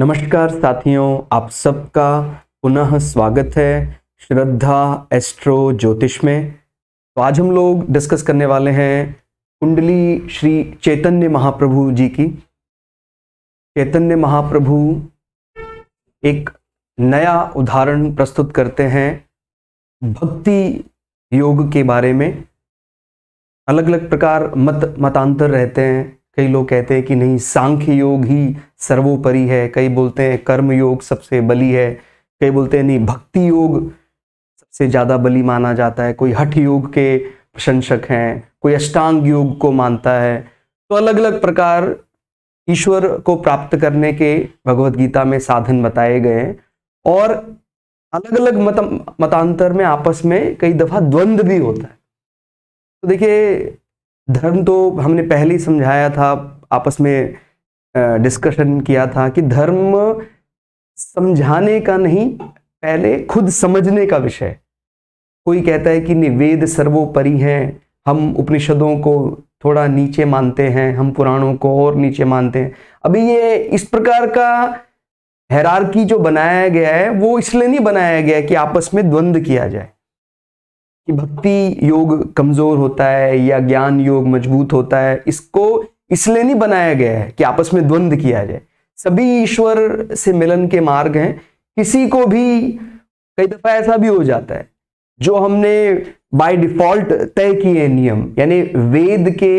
नमस्कार साथियों आप सबका पुनः स्वागत है श्रद्धा एस्ट्रो ज्योतिष में तो आज हम लोग डिस्कस करने वाले हैं कुंडली श्री चैतन्य महाप्रभु जी की चैतन्य महाप्रभु एक नया उदाहरण प्रस्तुत करते हैं भक्ति योग के बारे में अलग अलग प्रकार मत मतांतर रहते हैं कई लोग कहते हैं कि नहीं सांख्य योग ही सर्वोपरि है कई बोलते हैं कर्म योग सबसे बली है कई बोलते हैं नहीं भक्ति योग सबसे ज़्यादा बली माना जाता है कोई हठ योग के प्रशंसक हैं कोई अष्टांग योग को मानता है तो अलग अलग प्रकार ईश्वर को प्राप्त करने के भगवत गीता में साधन बताए गए हैं और अलग अलग मत मतांतर में आपस में कई दफ़ा द्वंद्व भी होता है तो देखिए धर्म तो हमने पहले ही समझाया था आपस में डिस्कशन किया था कि धर्म समझाने का नहीं पहले खुद समझने का विषय कोई कहता है कि निवेद सर्वोपरि है हम उपनिषदों को थोड़ा नीचे मानते हैं हम पुराणों को और नीचे मानते हैं अभी ये इस प्रकार का हैरारकी जो बनाया गया है वो इसलिए नहीं बनाया गया कि आपस में द्वंद्व किया जाए कि भक्ति योग कमजोर होता है या ज्ञान योग मजबूत होता है इसको इसलिए नहीं बनाया गया है कि आपस में द्वंद्व किया जाए सभी ईश्वर से मिलन के मार्ग हैं किसी को भी कई दफा ऐसा भी हो जाता है जो हमने बाय डिफॉल्ट तय किए नियम यानी वेद के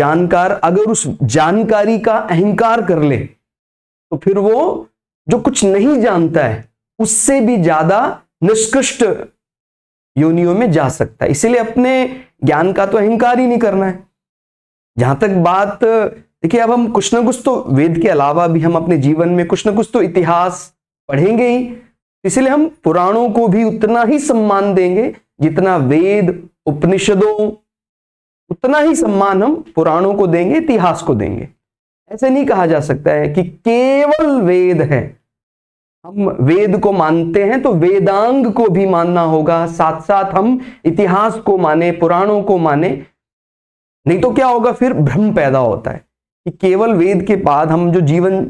जानकार अगर उस जानकारी का अहंकार कर ले तो फिर वो जो कुछ नहीं जानता है उससे भी ज्यादा निष्कृष्ट योनियों में जा सकता है इसीलिए अपने ज्ञान का तो अहंकार ही नहीं करना है जहां तक बात देखिए अब हम कुछ ना कुछ तो वेद के अलावा भी हम अपने जीवन में कुछ ना कुछ तो इतिहास पढ़ेंगे ही इसलिए हम पुराणों को भी उतना ही सम्मान देंगे जितना वेद उपनिषदों उतना ही सम्मान हम पुराणों को देंगे इतिहास को देंगे ऐसे नहीं कहा जा सकता है कि केवल वेद है हम वेद को मानते हैं तो वेदांग को भी मानना होगा साथ साथ हम इतिहास को माने पुराणों को माने नहीं तो क्या होगा फिर भ्रम पैदा होता है कि केवल वेद के बाद हम जो जीवन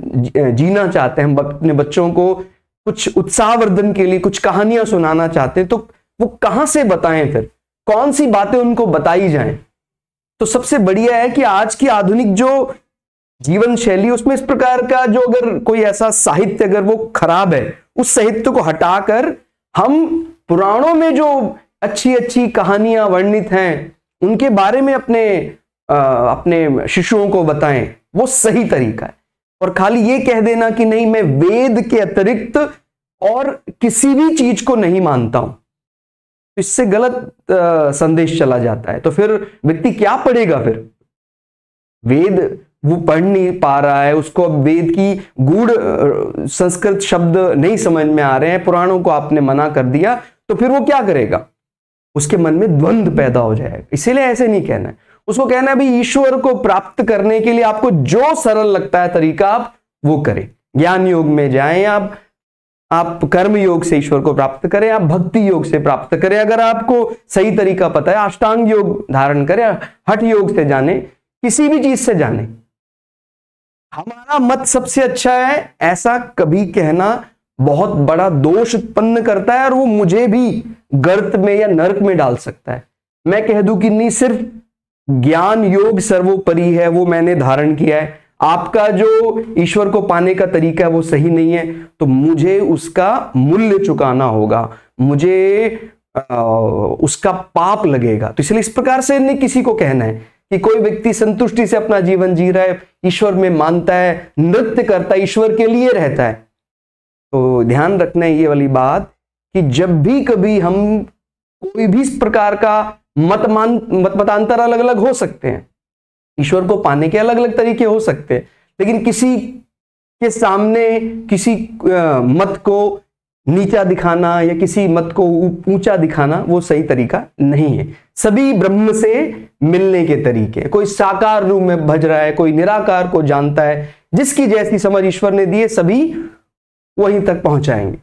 जीना चाहते हैं हम अपने बच्चों को कुछ उत्साहवर्धन के लिए कुछ कहानियां सुनाना चाहते हैं तो वो कहां से बताएं फिर कौन सी बातें उनको बताई जाएं तो सबसे बढ़िया है कि आज की आधुनिक जो जीवन शैली उसमें इस प्रकार का जो अगर कोई ऐसा साहित्य अगर वो खराब है उस साहित्य को हटाकर हम पुराणों में जो अच्छी अच्छी कहानियां वर्णित हैं उनके बारे में अपने आ, अपने शिशुओं को बताएं वो सही तरीका है और खाली ये कह देना कि नहीं मैं वेद के अतिरिक्त और किसी भी चीज को नहीं मानता हूं तो इससे गलत आ, संदेश चला जाता है तो फिर व्यक्ति क्या पढ़ेगा फिर वेद वो पढ़ नहीं पा रहा है उसको अब वेद की गूढ़ संस्कृत शब्द नहीं समझ में आ रहे हैं पुराणों को आपने मना कर दिया तो फिर वो क्या करेगा उसके मन में द्वंद्व पैदा हो जाएगा इसीलिए ऐसे नहीं कहना है उसको कहना है भाई ईश्वर को प्राप्त करने के लिए आपको जो सरल लगता है तरीका आप वो करें ज्ञान योग में जाए आप आप कर्म योग से ईश्वर को प्राप्त करें आप भक्ति योग से प्राप्त करें अगर आपको सही तरीका पता है अष्टांग योग धारण करें हठ योग से जाने किसी भी चीज से जाने हमारा मत सबसे अच्छा है ऐसा कभी कहना बहुत बड़ा दोष उत्पन्न करता है और वो मुझे भी गर्त में या नरक में डाल सकता है मैं कह दूं कि नहीं सिर्फ ज्ञान योग सर्वोपरि है वो मैंने धारण किया है आपका जो ईश्वर को पाने का तरीका है वो सही नहीं है तो मुझे उसका मूल्य चुकाना होगा मुझे आ, उसका पाप लगेगा तो इसलिए इस प्रकार से नहीं किसी को कहना है कि कोई व्यक्ति संतुष्टि से अपना जीवन जी रहा है ईश्वर में मानता है नृत्य करता है ईश्वर के लिए रहता है तो ध्यान रखना है ये वाली बात कि जब भी कभी हम कोई भी इस प्रकार का मतमान मत मतांतर अलग अलग हो सकते हैं ईश्वर को पाने के अलग अलग तरीके हो सकते हैं लेकिन किसी के सामने किसी मत को नीचा दिखाना या किसी मत को ऊंचा दिखाना वो सही तरीका नहीं है सभी ब्रह्म से मिलने के तरीके कोई साकार रूप में भज रहा है कोई निराकार को जानता है जिसकी जैसी समझ ईश्वर ने दी है सभी वहीं तक पहुंचाएंगे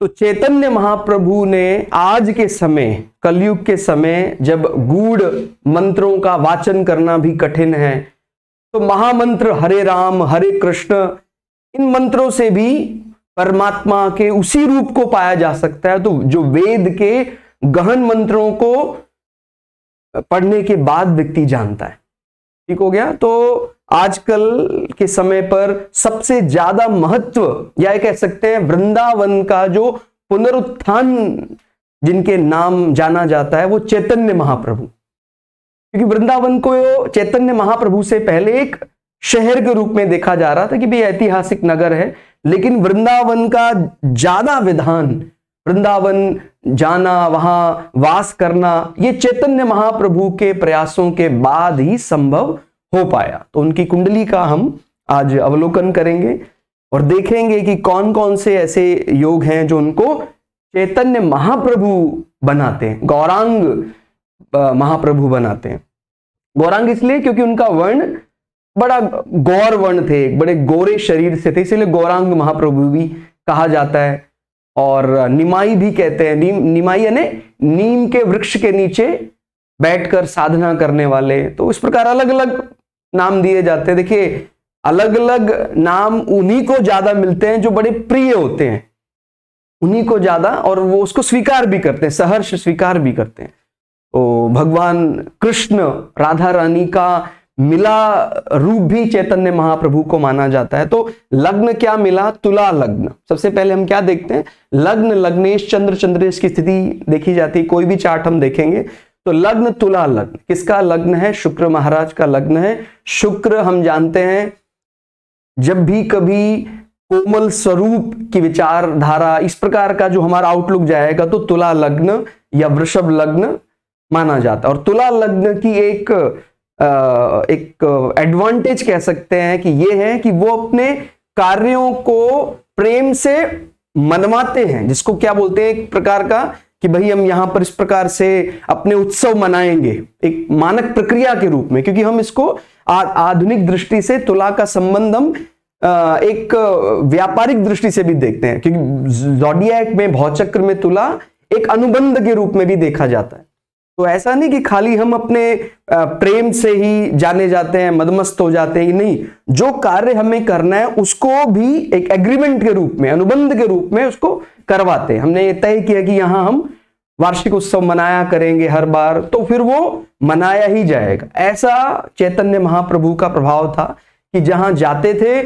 तो चैतन्य महाप्रभु ने आज के समय कलयुग के समय जब गूढ़ मंत्रों का वाचन करना भी कठिन है तो महामंत्र हरे राम हरे कृष्ण इन मंत्रों से भी परमात्मा के उसी रूप को पाया जा सकता है तो जो वेद के गहन मंत्रों को पढ़ने के बाद व्यक्ति जानता है ठीक हो गया तो आजकल के समय पर सबसे ज्यादा महत्व या कह सकते हैं वृंदावन का जो पुनरुत्थान जिनके नाम जाना जाता है वो चैतन्य महाप्रभु क्योंकि वृंदावन को चैतन्य महाप्रभु से पहले एक शहर के रूप में देखा जा रहा था कि भाई ऐतिहासिक नगर है लेकिन वृंदावन का ज्यादा विधान वृंदावन जाना वहां वास करना ये चैतन्य महाप्रभु के प्रयासों के बाद ही संभव हो पाया तो उनकी कुंडली का हम आज अवलोकन करेंगे और देखेंगे कि कौन कौन से ऐसे योग हैं जो उनको चैतन्य महाप्रभु बनाते हैं गौरांग महाप्रभु बनाते हैं गौरांग इसलिए क्योंकि उनका वर्ण बड़ा गौर वर्ण थे बड़े गोरे शरीर से थे इसीलिए गौरांग महाप्रभु भी कहा जाता है और निमाई भी कहते हैं नीम निमाई यानी नीम के वृक्ष के नीचे बैठकर साधना करने वाले तो इस प्रकार अलग अलग नाम दिए जाते हैं देखिए अलग अलग नाम उन्हीं को ज्यादा मिलते हैं जो बड़े प्रिय होते हैं उन्हीं को ज्यादा और वो उसको स्वीकार भी करते हैं सहर्ष स्वीकार भी करते हैं तो भगवान कृष्ण राधा रानी का मिला रूप भी चैतन्य महाप्रभु को माना जाता है तो लग्न क्या मिला तुला लग्न सबसे पहले हम क्या देखते हैं लग्न लग्नेश चंद्र चंद्रेश की स्थिति देखी जाती है कोई भी चार्ट हम देखेंगे तो लग्न तुला लग्न किसका लग्न है शुक्र महाराज का लग्न है शुक्र हम जानते हैं जब भी कभी कोमल स्वरूप की विचारधारा इस प्रकार का जो हमारा आउटलुक जाएगा तो तुला लग्न या वृषभ लग्न माना जाता है और तुला लग्न की एक एक एडवांटेज कह सकते हैं कि ये है कि वो अपने कार्यों को प्रेम से मनवाते हैं जिसको क्या बोलते हैं एक प्रकार का कि भाई हम यहाँ पर इस प्रकार से अपने उत्सव मनाएंगे एक मानक प्रक्रिया के रूप में क्योंकि हम इसको आधुनिक दृष्टि से तुला का संबंध हम एक व्यापारिक दृष्टि से भी देखते हैं क्योंकि जोडिया में भौचक्र में तुला एक अनुबंध के रूप में भी देखा जाता है तो ऐसा नहीं कि खाली हम अपने प्रेम से ही जाने जाते हैं मदमस्त हो जाते हैं नहीं जो कार्य हमें करना है उसको भी एक एग्रीमेंट के रूप में अनुबंध के रूप में उसको करवाते हैं हमने ये तय किया कि यहां हम वार्षिक उत्सव मनाया करेंगे हर बार तो फिर वो मनाया ही जाएगा ऐसा चैतन्य महाप्रभु का प्रभाव था कि जहां जाते थे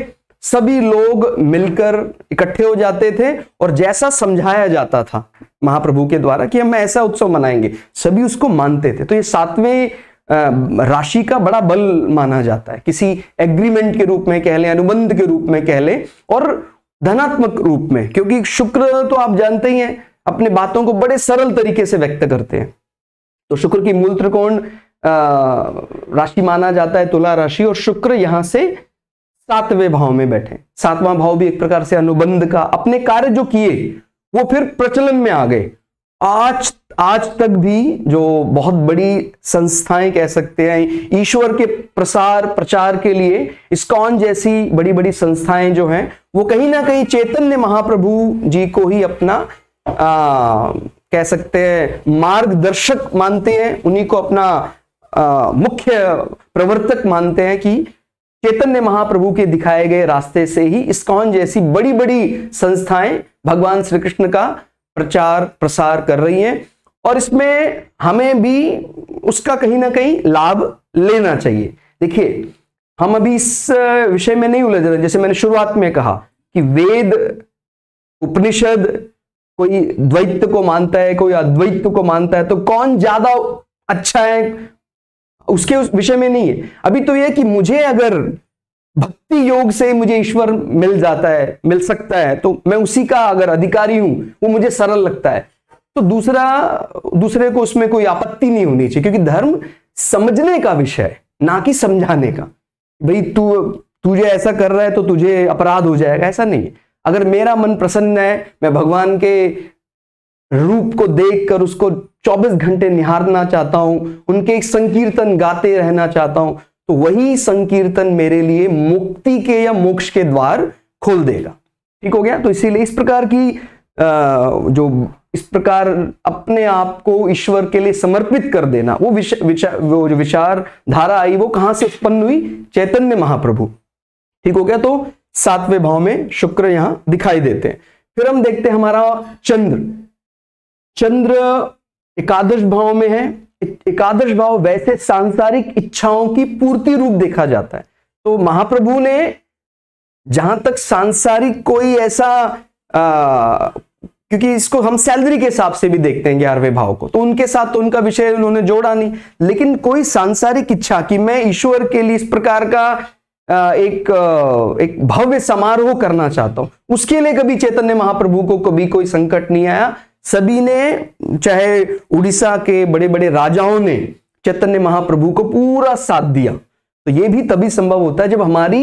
सभी लोग मिलकर इकट्ठे हो जाते थे और जैसा समझाया जाता था महाप्रभु के द्वारा कि हम ऐसा उत्सव मनाएंगे सभी उसको मानते थे तो ये सातवें राशि का बड़ा बल माना जाता है किसी एग्रीमेंट के रूप में कह लें अनुबंध के रूप में कह लें और धनात्मक रूप में क्योंकि शुक्र तो आप जानते ही हैं अपने बातों को बड़े सरल तरीके से व्यक्त करते हैं तो शुक्र की मूल त्रिकोण राशि माना जाता है तुला राशि और शुक्र यहां से सातवें भाव में बैठे सातवां भाव भी एक प्रकार से अनुबंध का अपने कार्य जो किए वो फिर प्रचलन में आ गए आज आज तक भी जो बहुत बड़ी संस्थाएं कह सकते हैं ईश्वर के प्रसार प्रचार के लिए इस्कॉन जैसी बड़ी बड़ी संस्थाएं जो हैं वो कहीं ना कहीं चैतन्य महाप्रभु जी को ही अपना आ, कह सकते हैं मार्गदर्शक मानते हैं उन्हीं को अपना आ, मुख्य प्रवर्तक मानते हैं कि चैतन्य महाप्रभु के दिखाए गए रास्ते से ही इस्कॉन जैसी बड़ी बड़ी संस्थाएं भगवान श्री कृष्ण का प्रचार प्रसार कर रही हैं और इसमें हमें भी उसका कहीं ना कहीं लाभ लेना चाहिए देखिए हम अभी इस विषय में नहीं उलझ रहे जैसे मैंने शुरुआत में कहा कि वेद उपनिषद कोई द्वैत को मानता है कोई अद्वैत को मानता है तो कौन ज्यादा अच्छा है उसके उस विषय में नहीं है अभी तो यह कि मुझे अगर भक्ति योग से मुझे ईश्वर मिल जाता है मिल सकता है तो मैं उसी का अगर अधिकारी हूं वो मुझे सरल लगता है तो दूसरा दूसरे को उसमें कोई आपत्ति नहीं होनी चाहिए क्योंकि धर्म समझने का विषय है ना कि समझाने का भाई तू तुझे ऐसा कर रहा है तो तुझे अपराध हो जाएगा ऐसा नहीं है अगर मेरा मन प्रसन्न है मैं भगवान के रूप को देखकर उसको 24 घंटे निहारना चाहता हूं उनके एक संकीर्तन गाते रहना चाहता हूं तो वही संकीर्तन मेरे लिए मुक्ति के या मोक्ष के द्वार खोल देगा ठीक हो गया तो इसीलिए इस प्रकार की जो इस प्रकार अपने आप को ईश्वर के लिए समर्पित कर देना वो विचार वो जो विचार धारा आई वो कहां से उत्पन्न हुई चैतन्य महाप्रभु ठीक हो गया तो सातवें भाव में शुक्र यहां दिखाई देते हैं फिर हम देखते हैं हमारा चंद्र चंद्र एकादश भाव में है एकादश भाव वैसे सांसारिक इच्छाओं की पूर्ति रूप देखा जाता है तो महाप्रभु ने जहां तक सांसारिक कोई ऐसा आ, क्योंकि इसको हम सैलरी के हिसाब से भी देखते हैं ग्यारहवें भाव को तो उनके साथ तो उनका विषय उन्होंने जोड़ा नहीं लेकिन कोई सांसारिक इच्छा कि मैं ईश्वर के लिए इस प्रकार का एक एक भव्य समारोह करना चाहता हूं उसके लिए कभी चैतन्य महाप्रभु को कभी कोई संकट नहीं आया सभी ने चाहे उड़ीसा के बड़े बड़े राजाओं ने चैतन्य महाप्रभु को पूरा साथ दिया तो ये भी तभी संभव होता है जब हमारी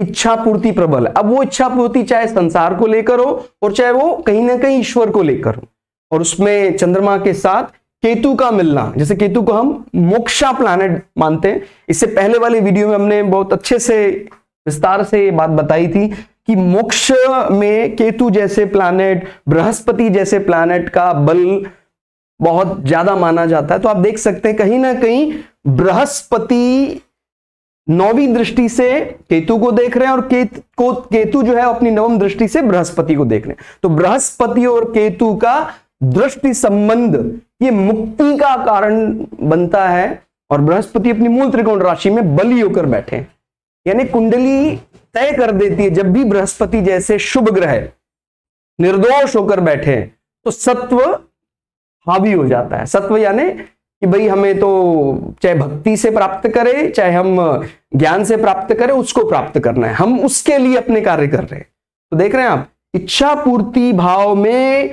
इच्छा पूर्ति प्रबल है अब वो इच्छा पूर्ति चाहे संसार को लेकर हो और चाहे वो कहीं ना कहीं ईश्वर को लेकर हो और उसमें चंद्रमा के साथ केतु का मिलना जैसे केतु को हम मोक्षा प्लानिट मानते हैं इससे पहले वाले वीडियो में हमने बहुत अच्छे से विस्तार से ये बात बताई थी कि मोक्ष में केतु जैसे प्लानट बृहस्पति जैसे प्लानट का बल बहुत ज्यादा माना जाता है तो आप देख सकते हैं कहीं ना कहीं बृहस्पति नौवीं दृष्टि से केतु को देख रहे हैं और केत को केतु जो है अपनी नवम दृष्टि से बृहस्पति को देख रहे हैं तो बृहस्पति और केतु का दृष्टि संबंध ये मुक्ति का कारण बनता है और बृहस्पति अपनी मूल त्रिकोण राशि में बलि होकर बैठे हैं यानी कुंडली तय कर देती है जब भी बृहस्पति जैसे शुभ ग्रह निर्दोष होकर बैठे तो सत्व हावी हो जाता है सत्व यानी कि भाई हमें तो चाहे भक्ति से प्राप्त करें चाहे हम ज्ञान से प्राप्त करें उसको प्राप्त करना है हम उसके लिए अपने कार्य कर रहे हैं तो देख रहे हैं आप इच्छा पूर्ति भाव में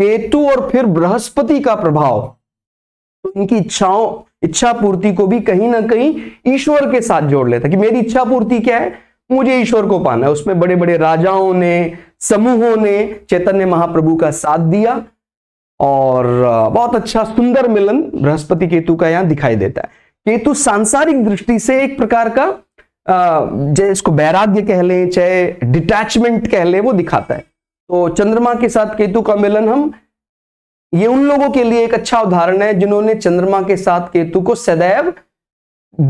केतु और फिर बृहस्पति का प्रभाव इनकी इच्छाओं इच्छा पूर्ति को भी कहीं ना कहीं ईश्वर के साथ जोड़ लेता कि मेरी इच्छा पूर्ति क्या है मुझे ईश्वर को पाना है उसमें बड़े बड़े राजाओं ने समूहों ने चैतन्य महाप्रभु का साथ दिया और बहुत अच्छा सुंदर मिलन बृहस्पति केतु का यहां दिखाई देता है केतु सांसारिक दृष्टि से एक प्रकार का चाहे इसको वैराग्य कह लें चाहे डिटैचमेंट कह लें वो दिखाता है तो चंद्रमा के साथ केतु का मिलन हम ये उन लोगों के लिए एक अच्छा उदाहरण है जिन्होंने चंद्रमा के साथ केतु को सदैव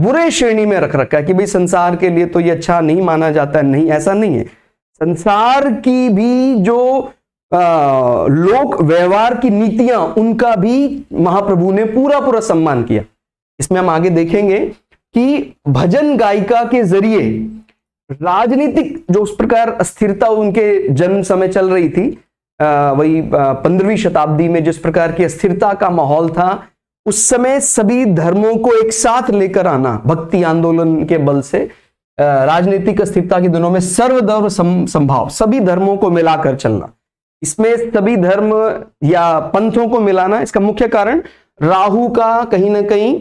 बुरे श्रेणी में रख रखा है कि भाई संसार के लिए तो ये अच्छा नहीं माना जाता है नहीं ऐसा नहीं है संसार की भी जो आ, लोक व्यवहार की नीतियां उनका भी महाप्रभु ने पूरा पूरा सम्मान किया इसमें हम आगे देखेंगे कि भजन गायिका के जरिए राजनीतिक जो उस प्रकार अस्थिरता उनके जन्म समय चल रही थी वही पंद्रहवीं शताब्दी में जिस प्रकार की अस्थिरता का माहौल था उस समय सभी धर्मों को एक साथ लेकर आना भक्ति आंदोलन के बल से राजनीतिक अस्थिरता के दिनों में सर्वधर्म संभाव सभी धर्मों को मिलाकर चलना इसमें सभी धर्म या पंथों को मिलाना इसका मुख्य कारण राहु का कहीं ना कहीं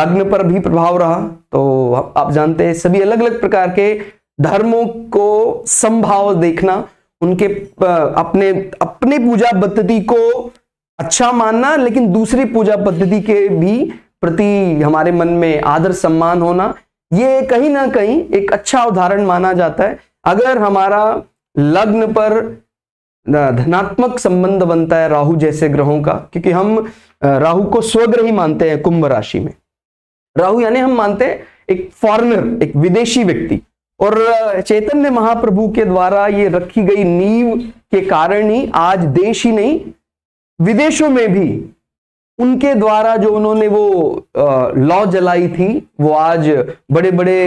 लग्न पर भी प्रभाव रहा तो आप जानते हैं सभी अलग अलग प्रकार के धर्मों को संभाव देखना उनके अपने अपने पूजा पद्धति को अच्छा मानना लेकिन दूसरी पूजा पद्धति के भी प्रति हमारे मन में आदर सम्मान होना ये कहीं ना कहीं एक अच्छा उदाहरण माना जाता है अगर हमारा लग्न पर धनात्मक संबंध बनता है राहु जैसे ग्रहों का क्योंकि हम राहु को स्वग्रही मानते हैं कुंभ राशि में राहु यानी हम मानते हैं एक फॉरेनर एक विदेशी व्यक्ति और चैतन्य महाप्रभु के द्वारा ये रखी गई नींव के कारण ही आज देश ही नहीं विदेशों में भी उनके द्वारा जो उन्होंने वो लॉ जलाई थी वो आज बड़े बड़े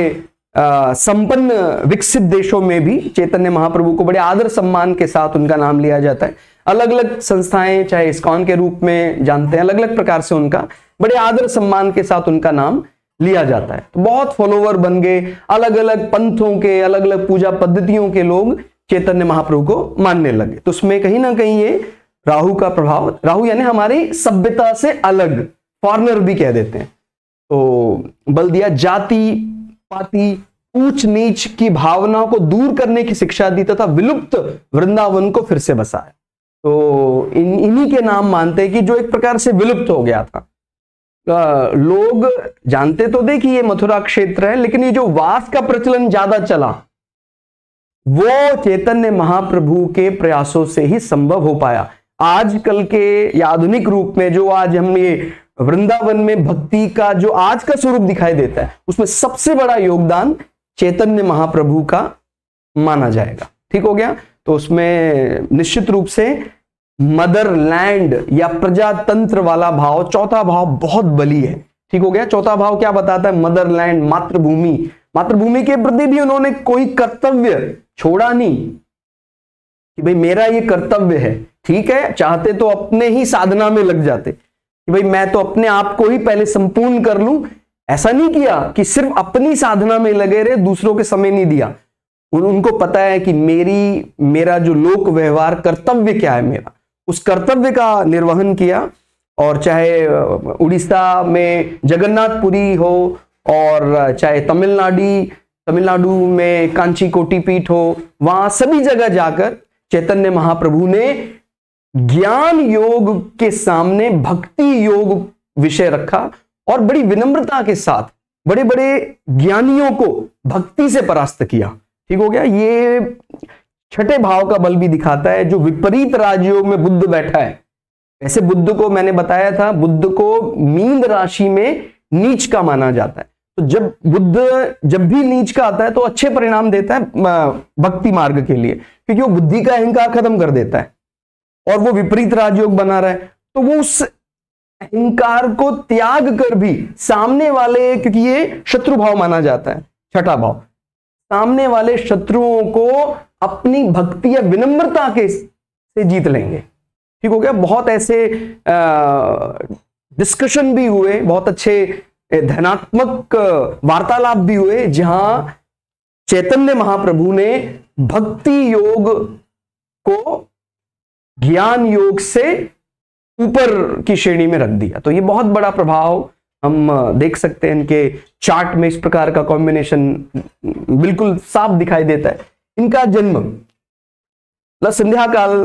संपन्न विकसित देशों में भी चैतन्य महाप्रभु को बड़े आदर सम्मान के साथ उनका नाम लिया जाता है अलग अलग संस्थाएं चाहे इस्कॉन के रूप में जानते हैं अलग अलग प्रकार से उनका बड़े आदर सम्मान के साथ उनका नाम लिया जाता है तो बहुत फॉलोवर बन गए अलग अलग पंथों के अलग अलग पूजा पद्धतियों के लोग चैतन्य महाप्रभु को मानने लगे तो उसमें कहीं ना कहीं ये राहु का प्रभाव राहु यानी हमारी सभ्यता से अलग फॉरनर भी कह देते हैं तो बल दिया जाति पाति ऊंच नीच की भावनाओं को दूर करने की शिक्षा दी तथा विलुप्त वृंदावन को फिर से बसाया तो इन्हीं के नाम मानते हैं कि जो एक प्रकार से विलुप्त हो गया था लोग जानते तो देखिए ये मथुरा क्षेत्र है लेकिन ये जो वास का प्रचलन ज्यादा चला वो चैतन्य महाप्रभु के प्रयासों से ही संभव हो पाया आजकल के आधुनिक रूप में जो आज हम ये वृंदावन में भक्ति का जो आज का स्वरूप दिखाई देता है उसमें सबसे बड़ा योगदान चैतन्य महाप्रभु का माना जाएगा ठीक हो गया तो उसमें निश्चित रूप से मदरलैंड या प्रजातंत्र वाला भाव चौथा भाव बहुत बली है ठीक हो गया चौथा भाव क्या बताता है मदरलैंड मातृभूमि मातृभूमि के प्रति भी उन्होंने कोई कर्तव्य छोड़ा नहीं कि भाई मेरा ये कर्तव्य है ठीक है चाहते तो अपने ही साधना में लग जाते कि भाई मैं तो अपने आप को ही पहले संपूर्ण कर लू ऐसा नहीं किया कि सिर्फ अपनी साधना में लगे रहे दूसरों के समय नहीं दिया उन, उनको पता है कि मेरी मेरा जो लोक व्यवहार कर्तव्य क्या है मेरा उस कर्तव्य का निर्वहन किया और चाहे उड़ीसा में जगन्नाथपुरी हो और चाहे तमिलनाडु तमिलनाडु में कांची कोटी पीठ हो वहां सभी जगह जाकर चैतन्य महाप्रभु ने ज्ञान योग के सामने भक्ति योग विषय रखा और बड़ी विनम्रता के साथ बड़े बड़े ज्ञानियों को भक्ति से परास्त किया ठीक हो गया ये छठे भाव का बल भी दिखाता है जो विपरीत राज्यों में बुद्ध बैठा है ऐसे बुद्ध को मैंने बताया था बुद्ध को मीन राशि में नीच का माना जाता है तो जब बुद्ध जब भी नीच का आता है तो अच्छे परिणाम देता है भक्ति मार्ग के लिए क्योंकि वो बुद्धि का अहंकार खत्म कर देता है और वो विपरीत राजयोग बना रहा है तो वो उस अहंकार को त्याग कर भी सामने वाले क्योंकि ये शत्रु भाव माना जाता है छठा भाव सामने वाले शत्रुओं को अपनी भक्ति या विनम्रता के से जीत लेंगे ठीक हो गया बहुत ऐसे डिस्कशन भी हुए बहुत अच्छे धनात्मक वार्तालाप भी हुए जहां चैतन्य महाप्रभु ने भक्ति योग को ज्ञान योग से ऊपर की श्रेणी में रख दिया तो ये बहुत बड़ा प्रभाव हम देख सकते हैं इनके चार्ट में इस प्रकार का कॉम्बिनेशन बिल्कुल साफ दिखाई देता है इनका जन्म मतलब संध्या काल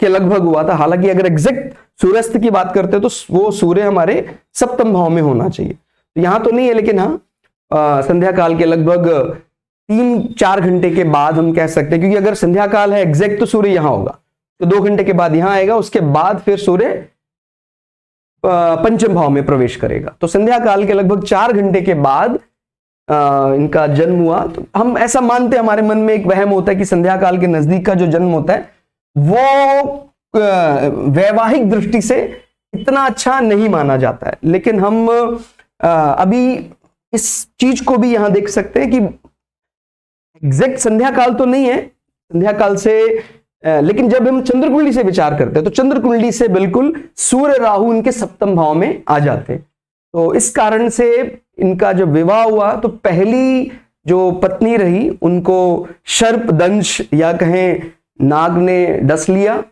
के लगभग हुआ था हालांकि अगर एग्जैक्ट सूर्यास्त की बात करते हैं तो वो सूर्य हमारे सप्तम भाव में होना चाहिए तो यहां तो नहीं है लेकिन हाँ संध्या काल के लगभग तीन चार घंटे के बाद हम कह सकते हैं क्योंकि अगर संध्या काल है एग्जैक्ट तो सूर्य यहां होगा तो दो घंटे के बाद यहां आएगा उसके बाद फिर सूर्य पंचम भाव में प्रवेश करेगा तो संध्या काल के लगभग चार घंटे के बाद इनका जन्म हुआ तो हम ऐसा मानते हैं हमारे मन में एक वहम होता है कि संध्या काल के नजदीक का जो जन्म होता है वो वैवाहिक दृष्टि से इतना अच्छा नहीं माना जाता है लेकिन हम अभी इस चीज को भी यहां देख सकते हैं कि एग्जैक्ट संध्या काल तो नहीं है संध्या काल से लेकिन जब हम चंद्र कुंडली से विचार करते हैं तो चंद्र कुंडली से बिल्कुल सूर्य राहु इनके सप्तम भाव में आ जाते हैं तो इस कारण से इनका जब विवाह हुआ तो पहली जो पत्नी रही उनको शर्प दंश या कहें नाग ने डस लिया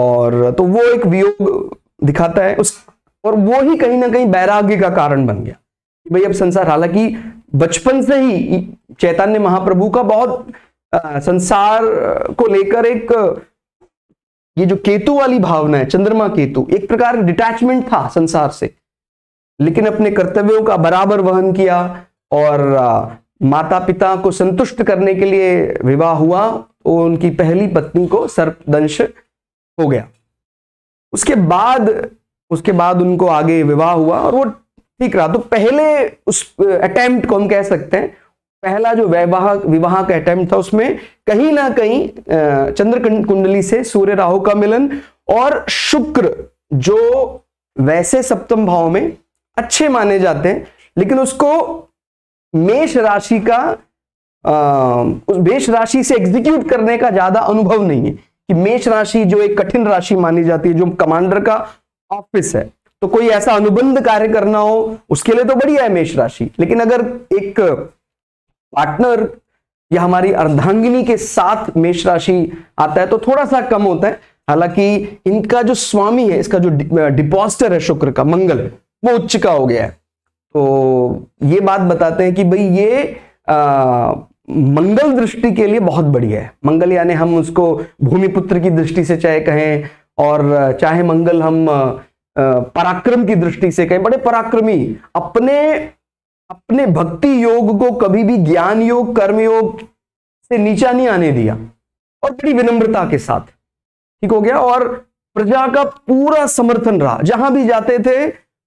और तो वो एक वियोग दिखाता है उस और वो ही कहीं ना कहीं वैराग्य का कारण बन गया भाई अब संसार हालांकि बचपन से ही चैतन्य महाप्रभु का बहुत आ, संसार को लेकर एक ये जो केतु वाली भावना है चंद्रमा केतु एक प्रकार डिटैचमेंट था संसार से लेकिन अपने कर्तव्यों का बराबर वहन किया और माता पिता को संतुष्ट करने के लिए विवाह हुआ तो उनकी पहली पत्नी को सर्पदंश हो गया उसके बाद उसके बाद उनको आगे विवाह हुआ और वो ठीक रहा तो पहले उस अटेम्प्ट को हम कह सकते हैं पहला जो वैवाह विवाह का अटेम्प्ट था उसमें कहीं ना कहीं चंद्र कुंडली से सूर्य राहु का मिलन और शुक्र जो वैसे सप्तम भाव में अच्छे माने जाते हैं लेकिन उसको मेष राशि का आ, उस मेष राशि से एग्जीक्यूट करने का ज्यादा अनुभव नहीं है कि मेष राशि जो एक कठिन राशि मानी जाती है जो कमांडर का ऑफिस है तो कोई ऐसा अनुबंध कार्य करना हो उसके लिए तो बढ़िया है मेष राशि लेकिन अगर एक पार्टनर या हमारी अर्धांगिनी के साथ मेष राशि आता है तो थोड़ा सा कम होता है हालांकि इनका जो स्वामी है इसका जो डिपॉजिटर है शुक्र का मंगल है वो उच्च का हो गया है तो ये बात बताते हैं कि भाई ये आ, मंगल दृष्टि के लिए बहुत बढ़िया है मंगल यानी हम उसको भूमिपुत्र की दृष्टि से चाहे कहें और चाहे मंगल हम पराक्रम की दृष्टि से कहें बड़े पराक्रमी अपने अपने भक्ति योग को कभी भी ज्ञान योग कर्म योग से नीचा नहीं आने दिया और बड़ी विनम्रता के साथ ठीक हो गया और प्रजा का पूरा समर्थन रहा जहां भी जाते थे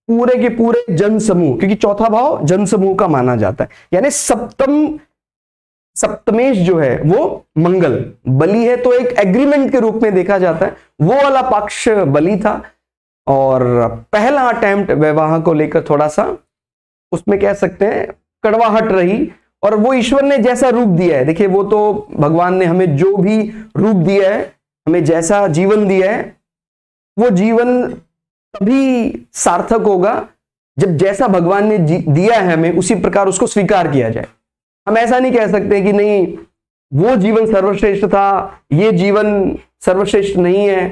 पूरे के पूरे जन समूह क्योंकि चौथा भाव जन समूह का माना जाता है यानी सप्तम सप्तमेश जो है वो मंगल बलि है तो एक एग्रीमेंट के रूप में देखा जाता है वो वाला पक्ष बलि था और पहला अटेम्प्ट विवाह को लेकर थोड़ा सा उसमें कह सकते हैं कड़वाहट रही और वो ईश्वर ने जैसा रूप दिया है देखिए वो तो भगवान ने हमें जो भी रूप दिया है हमें जैसा जीवन दिया है वो जीवन तभी सार्थक होगा जब जैसा भगवान ने दिया है हमें उसी प्रकार उसको स्वीकार किया जाए हम ऐसा नहीं कह सकते कि नहीं वो जीवन सर्वश्रेष्ठ था ये जीवन सर्वश्रेष्ठ नहीं है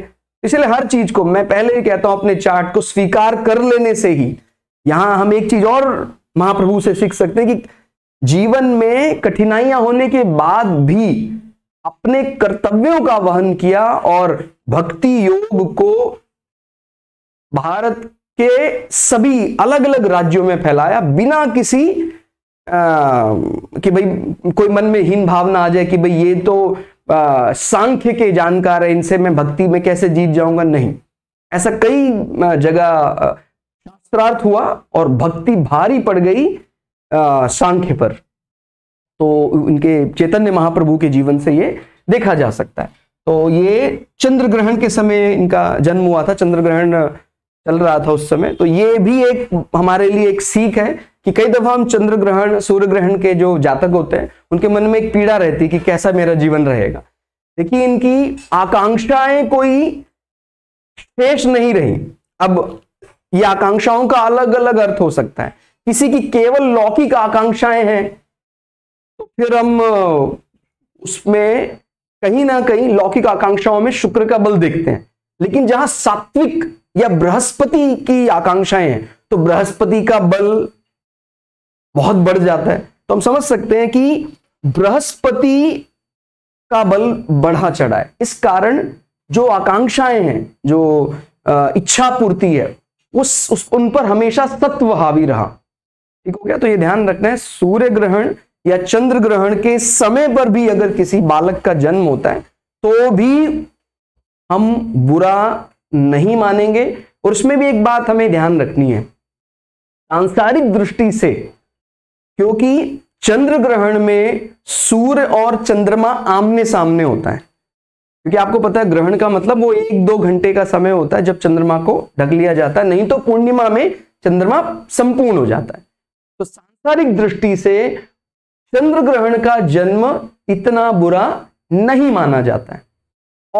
इसलिए हर चीज को मैं पहले ही कहता हूं अपने चार्ट को स्वीकार कर लेने से ही यहां हम एक चीज और महाप्रभु से सीख सकते हैं कि जीवन में कठिनाइयां होने के बाद भी अपने कर्तव्यों का वहन किया और भक्ति योग को भारत के सभी अलग अलग राज्यों में फैलाया बिना किसी आ, कि भाई कोई मन में हीन भावना आ जाए कि भाई ये तो सांख्य के जानकार है इनसे मैं भक्ति में कैसे जीत जाऊंगा नहीं ऐसा कई जगह शास्त्रार्थ हुआ और भक्ति भारी पड़ गई सांख्य पर तो इनके चैतन्य महाप्रभु के जीवन से ये देखा जा सकता है तो ये चंद्र ग्रहण के समय इनका जन्म हुआ था चंद्र ग्रहण चल रहा था उस समय तो ये भी एक हमारे लिए एक सीख है कि कई दफा हम चंद्र ग्रहण सूर्य ग्रहण के जो जातक होते हैं उनके मन में एक पीड़ा रहती है कि कैसा मेरा जीवन रहेगा देखिए इनकी आकांक्षाएं कोई शेष नहीं रही अब ये आकांक्षाओं का अलग अलग अर्थ हो सकता है किसी की केवल लौकिक आकांक्षाएं हैं तो फिर हम उसमें कहीं ना कहीं लौकिक आकांक्षाओं में शुक्र का बल देखते हैं लेकिन जहां सात्विक या बृहस्पति की आकांक्षाएं हैं तो बृहस्पति का बल बहुत बढ़ जाता है तो हम समझ सकते हैं कि बृहस्पति का बल बढ़ा चढ़ा है इस कारण जो आकांक्षाएं हैं जो इच्छा पूर्ति है उस, उस उन पर हमेशा सत्व हावी रहा ठीक हो गया तो ये ध्यान रखना है सूर्य ग्रहण या चंद्र ग्रहण के समय पर भी अगर किसी बालक का जन्म होता है तो भी हम बुरा नहीं मानेंगे और उसमें भी एक बात हमें ध्यान रखनी है सांसारिक दृष्टि से क्योंकि चंद्र ग्रहण में सूर्य और चंद्रमा आमने सामने होता है क्योंकि आपको पता है ग्रहण का मतलब वो एक दो घंटे का समय होता है जब चंद्रमा को ढक लिया जाता है नहीं तो पूर्णिमा में चंद्रमा संपूर्ण हो जाता है तो सांसारिक दृष्टि से चंद्र ग्रहण का जन्म इतना बुरा नहीं माना जाता है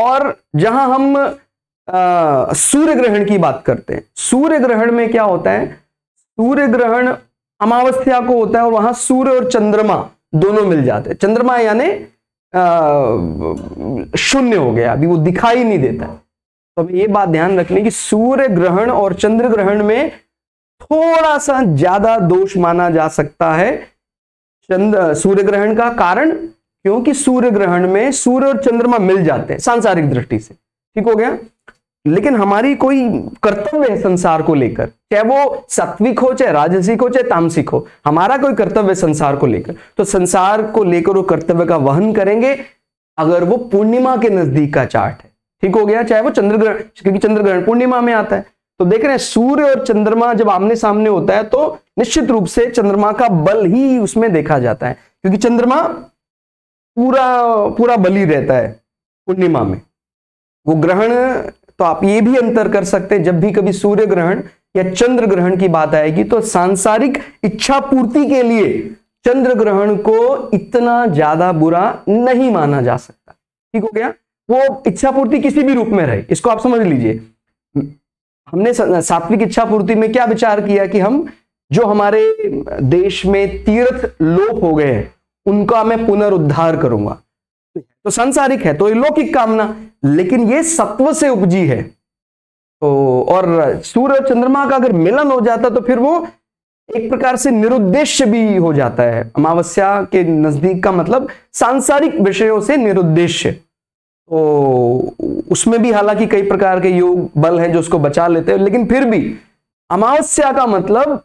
और जहां हम सूर्य ग्रहण की बात करते हैं सूर्य ग्रहण में क्या होता है सूर्य ग्रहण अमावस्या को होता है और वहां सूर्य और चंद्रमा दोनों मिल जाते हैं चंद्रमा यानी शून्य हो गया अभी वो दिखाई नहीं देता तो हमें ये बात ध्यान रखने की सूर्य ग्रहण और चंद्र ग्रहण में थोड़ा सा ज्यादा दोष माना जा सकता है चंद्र सूर्य ग्रहण का कारण क्योंकि सूर्य ग्रहण में सूर्य और चंद्रमा मिल जाते हैं सांसारिक दृष्टि से ठीक हो गया लेकिन हमारी कोई कर्तव्य है संसार को लेकर चाहे वो सात्विक हो चाहे राजसिक हो चाहे तामसिक हो हमारा कोई कर्तव्य संसार को लेकर तो संसार को लेकर वो कर्तव्य का वहन करेंगे अगर वो पूर्णिमा के नजदीक का चार्ट है ठीक हो गया चाहे वो चंद्रग्रहण क्योंकि चंद्रग्रहण पूर्णिमा में आता है तो देख रहे हैं सूर्य और चंद्रमा जब आमने सामने होता है तो निश्चित रूप से चंद्रमा का बल ही उसमें देखा जाता है क्योंकि चंद्रमा पूरा पूरा बली रहता है पूर्णिमा में वो ग्रहण तो आप ये भी अंतर कर सकते हैं जब भी कभी सूर्य ग्रहण या चंद्र ग्रहण की बात आएगी तो सांसारिक इच्छा पूर्ति के लिए चंद्र ग्रहण को इतना ज्यादा बुरा नहीं माना जा सकता ठीक हो गया वो इच्छा पूर्ति किसी भी रूप में रहे इसको आप समझ लीजिए हमने सात्विक इच्छा पूर्ति में क्या विचार किया कि हम जो हमारे देश में तीर्थ लोप हो गए हैं उनका मैं पुनरुद्धार करूंगा तो संसारिक है तो लौकिक कामना लेकिन ये सत्व से उपजी है तो और सूर्य चंद्रमा का अगर मिलन हो जाता तो फिर वो एक प्रकार से निरुद्देश्य भी हो जाता है अमावस्या के नजदीक का मतलब सांसारिक विषयों से निरुद्देश्य तो उसमें भी हालांकि कई प्रकार के योग बल हैं जो उसको बचा लेते हैं लेकिन फिर भी अमावस्या का मतलब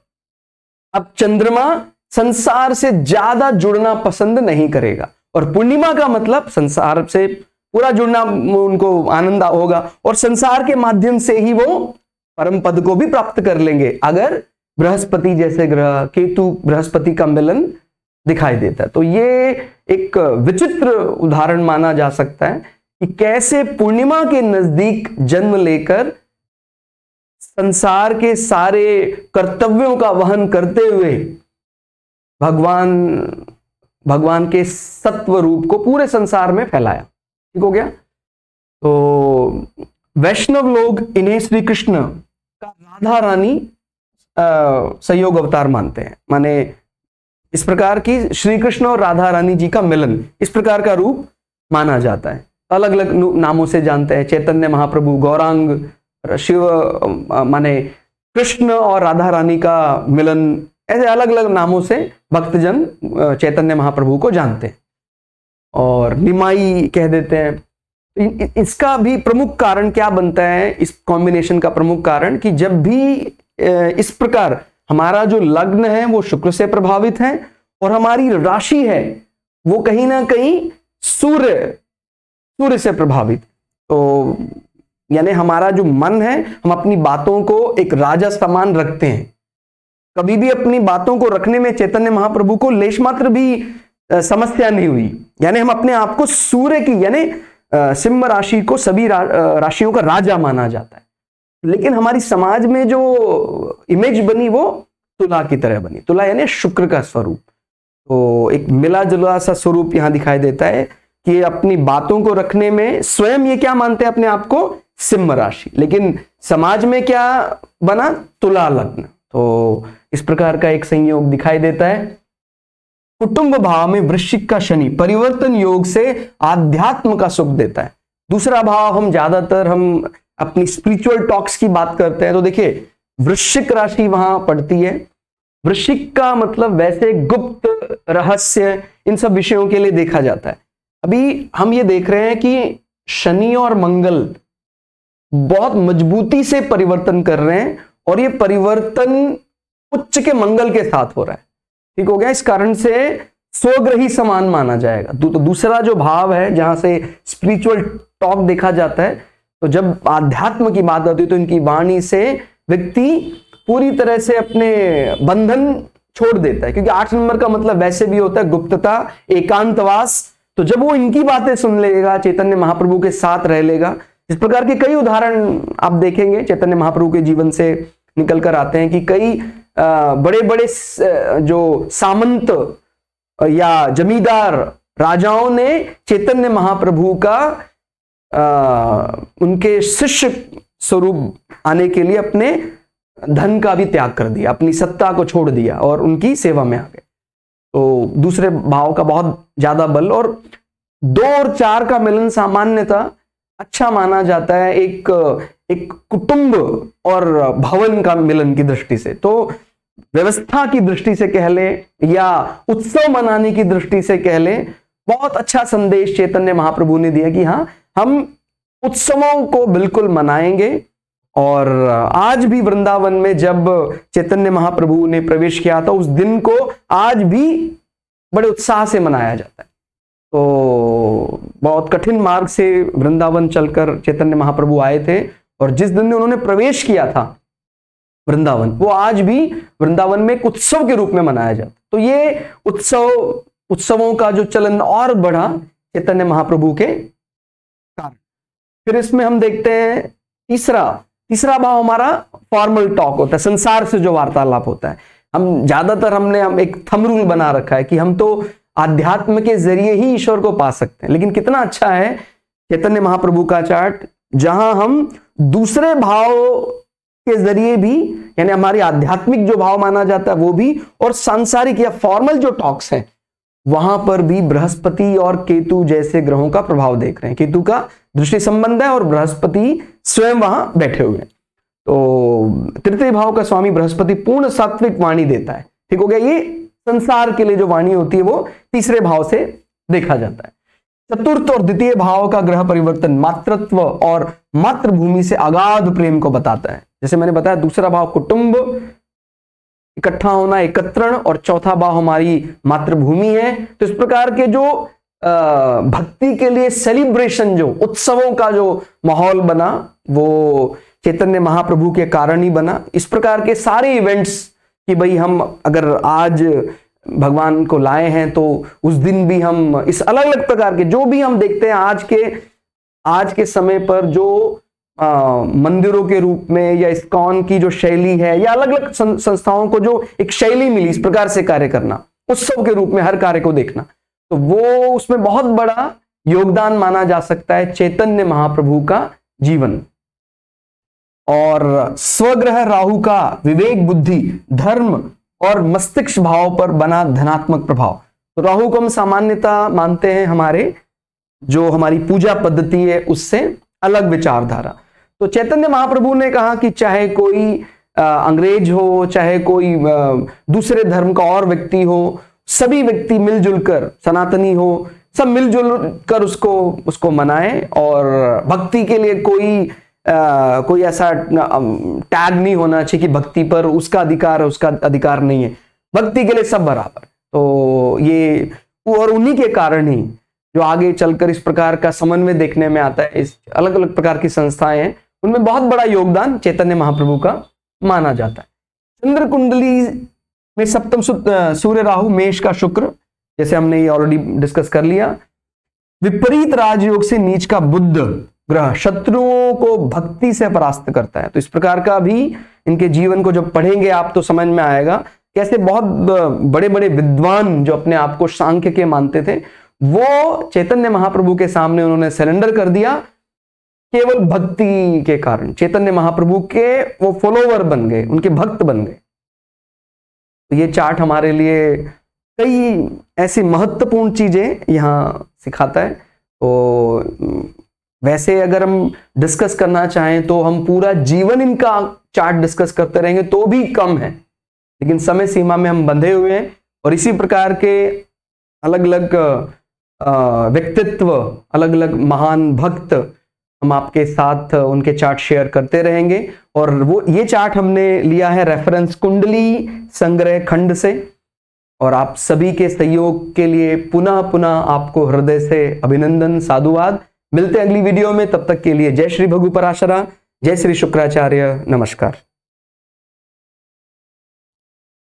अब चंद्रमा संसार से ज्यादा जुड़ना पसंद नहीं करेगा और पूर्णिमा का मतलब संसार से पूरा जुड़ना उनको आनंद होगा और संसार के माध्यम से ही वो परम पद को भी प्राप्त कर लेंगे अगर बृहस्पति जैसे ग्रह केतु बृहस्पति का मिलन दिखाई देता है तो ये एक विचित्र उदाहरण माना जा सकता है कि कैसे पूर्णिमा के नजदीक जन्म लेकर संसार के सारे कर्तव्यों का वहन करते हुए भगवान भगवान के सत्व रूप को पूरे संसार में फैलाया ठीक हो गया तो वैष्णव लोग इन्हें श्री कृष्ण का राधा रानी सहयोग अवतार मानते हैं माने इस प्रकार की श्री कृष्ण और राधा रानी जी का मिलन इस प्रकार का रूप माना जाता है अलग अलग नामों से जानते हैं चैतन्य महाप्रभु गौरांग शिव माने कृष्ण और राधा रानी का मिलन ऐसे अलग अलग नामों से भक्तजन चैतन्य महाप्रभु को जानते हैं और निमाई कह देते हैं इसका भी प्रमुख कारण क्या बनता है इस कॉम्बिनेशन का प्रमुख कारण कि जब भी इस प्रकार हमारा जो लग्न है वो शुक्र से प्रभावित है और हमारी राशि है वो कहीं ना कहीं सूर्य सूर्य से प्रभावित तो यानी हमारा जो मन है हम अपनी बातों को एक राजा समान रखते हैं कभी भी अपनी बातों को रखने में चैतन्य महाप्रभु को लेशमात्र भी समस्या नहीं हुई यानी हम अपने आप को सूर्य की यानी सिंह राशि को सभी राशियों का राजा माना जाता है लेकिन हमारी समाज में जो इमेज बनी वो तुला की तरह बनी तुला यानी शुक्र का स्वरूप तो एक मिला जुला सा स्वरूप यहां दिखाई देता है कि अपनी बातों को रखने में स्वयं ये क्या मानते हैं अपने आप को सिंह राशि लेकिन समाज में क्या बना तुला लग्न तो इस प्रकार का एक संयोग दिखाई देता है कुटुंब भाव में वृश्चिक का शनि परिवर्तन योग से आध्यात्म का सुख देता है दूसरा भाव हम ज्यादातर हम अपनी स्पिरिचुअल टॉक्स की बात करते हैं तो देखिए वृश्चिक राशि वहां पड़ती है वृश्चिक का मतलब वैसे गुप्त रहस्य इन सब विषयों के लिए देखा जाता है अभी हम ये देख रहे हैं कि शनि और मंगल बहुत मजबूती से परिवर्तन कर रहे हैं और ये परिवर्तन उच्च के मंगल के साथ हो रहा है ठीक हो गया इस कारण से स्वग्रही समान माना जाएगा दू, तो दूसरा जो भाव है जहां से स्पिरिचुअल टॉक देखा जाता है तो जब आध्यात्म की बात आती है तो इनकी वाणी से व्यक्ति पूरी तरह से अपने बंधन छोड़ देता है क्योंकि आठ नंबर का मतलब वैसे भी होता है गुप्तता एकांतवास तो जब वो इनकी बातें सुन लेगा चैतन्य महाप्रभु के साथ रह लेगा इस प्रकार के कई उदाहरण आप देखेंगे चैतन्य महाप्रभु के जीवन से निकल कर आते हैं कि कई बड़े बड़े जो सामंत या जमींदार राजाओं ने चैतन्य महाप्रभु का उनके शिष्य स्वरूप आने के लिए अपने धन का भी त्याग कर दिया अपनी सत्ता को छोड़ दिया और उनकी सेवा में आ गए तो दूसरे भाव का बहुत ज्यादा बल और दो और चार का मिलन सामान्यतः अच्छा माना जाता है एक एक कुटुंब और भवन का मिलन की दृष्टि से तो व्यवस्था की दृष्टि से कह लें या उत्सव मनाने की दृष्टि से कह लें बहुत अच्छा संदेश चैतन्य महाप्रभु ने दिया कि हाँ हम उत्सवों को बिल्कुल मनाएंगे और आज भी वृंदावन में जब चैतन्य महाप्रभु ने प्रवेश किया था तो उस दिन को आज भी बड़े उत्साह से मनाया जाता है तो बहुत कठिन मार्ग से वृंदावन चलकर चैतन्य महाप्रभु आए थे और जिस दिन उन्होंने प्रवेश किया था वृंदावन वो आज भी वृंदावन में एक उत्सव के रूप में मनाया जाता तो ये उत्सव उत्सवों का जो चलन और बढ़ा चैतन्य महाप्रभु के कारण फिर इसमें हम देखते हैं तीसरा तीसरा भाव हमारा फॉर्मल टॉक होता है संसार से जो वार्तालाप होता है हम ज्यादातर हमने हम एक थम रूल बना रखा है कि हम तो आध्यात्म के जरिए ही ईश्वर को पा सकते हैं लेकिन कितना अच्छा है चैतन्य महाप्रभु का चार्ट जहां हम दूसरे भाव के जरिए भी यानी हमारी आध्यात्मिक जो भाव माना जाता है वो भी और सांसारिक या फॉर्मल जो टॉक्स है वहां पर भी बृहस्पति और केतु जैसे ग्रहों का प्रभाव देख रहे हैं केतु का दृष्टि संबंध है और बृहस्पति स्वयं वहां बैठे हुए हैं तो तृतीय भाव का स्वामी बृहस्पति पूर्ण सात्विक वाणी देता है ठीक हो गया ये संसार के लिए जो वाणी होती है वो तीसरे भाव से देखा जाता है चतुर्थ और द्वितीय भाव का ग्रह परिवर्तन मातृत्व और मातृभूमि से अगाध प्रेम को बताता है जैसे मैंने बताया दूसरा भाव कुटुंब इकट्ठा होना एकत्रण और चौथा भाव हमारी मातृभूमि है तो इस प्रकार के जो भक्ति के लिए सेलिब्रेशन जो उत्सवों का जो माहौल बना वो चैतन्य महाप्रभु के कारण ही बना इस प्रकार के सारे इवेंट्स कि भाई हम अगर आज भगवान को लाए हैं तो उस दिन भी हम इस अलग अलग प्रकार के जो भी हम देखते हैं आज के आज के समय पर जो आ, मंदिरों के रूप में या इस्कॉन की जो शैली है या अलग अलग सं, संस्थाओं को जो एक शैली मिली इस प्रकार से कार्य करना उत्सव के रूप में हर कार्य को देखना तो वो उसमें बहुत बड़ा योगदान माना जा सकता है चैतन्य महाप्रभु का जीवन और स्वग्रह राहु का विवेक बुद्धि धर्म और मस्तिष्क भाव पर बना धनात्मक प्रभाव तो राहु को हम सामान्यता मानते हैं हमारे जो हमारी पूजा पद्धति है उससे अलग विचारधारा तो चैतन्य महाप्रभु ने कहा कि चाहे कोई अंग्रेज हो चाहे कोई दूसरे धर्म का और व्यक्ति हो सभी व्यक्ति मिलजुल कर सनातनी हो सब मिलजुल कर उसको उसको मनाए और भक्ति के लिए कोई आ, कोई ऐसा टैग नहीं होना चाहिए कि भक्ति पर उसका अधिकार है उसका अधिकार नहीं है भक्ति के लिए सब बराबर तो ये और उन्हीं के कारण ही जो आगे चलकर इस प्रकार का समन्वय देखने में आता है इस अलग अलग प्रकार की संस्थाएं हैं उनमें बहुत बड़ा योगदान चैतन्य महाप्रभु का माना जाता है चंद्र कुंडली में सप्तम सूर्य राहु मेष का शुक्र जैसे हमने ये ऑलरेडी डिस्कस कर लिया विपरीत राजयोग से नीच का बुद्ध ग्रह शत्रुओं को भक्ति से परास्त करता है तो इस प्रकार का भी इनके जीवन को जब पढ़ेंगे आप तो समझ में आएगा कैसे बहुत बड़े बड़े विद्वान जो अपने आप को सांख्य के मानते थे वो चैतन्य महाप्रभु के सामने उन्होंने सरेंडर कर दिया केवल भक्ति के कारण चैतन्य महाप्रभु के वो फॉलोवर बन गए उनके भक्त बन गए तो ये चार्ट हमारे लिए कई ऐसी महत्वपूर्ण चीजें यहाँ सिखाता है तो वैसे अगर हम डिस्कस करना चाहें तो हम पूरा जीवन इनका चार्ट डिस्कस करते रहेंगे तो भी कम है लेकिन समय सीमा में हम बंधे हुए हैं और इसी प्रकार के अलग अलग व्यक्तित्व अलग अलग महान भक्त हम आपके साथ उनके चार्ट शेयर करते रहेंगे और वो ये चार्ट हमने लिया है रेफरेंस कुंडली संग्रह खंड से और आप सभी के सहयोग के लिए पुनः पुनः आपको हृदय से अभिनंदन साधुवाद मिलते हैं अगली वीडियो में तब तक के लिए जय श्री भगुपराशरा जय श्री शुक्राचार्य नमस्कार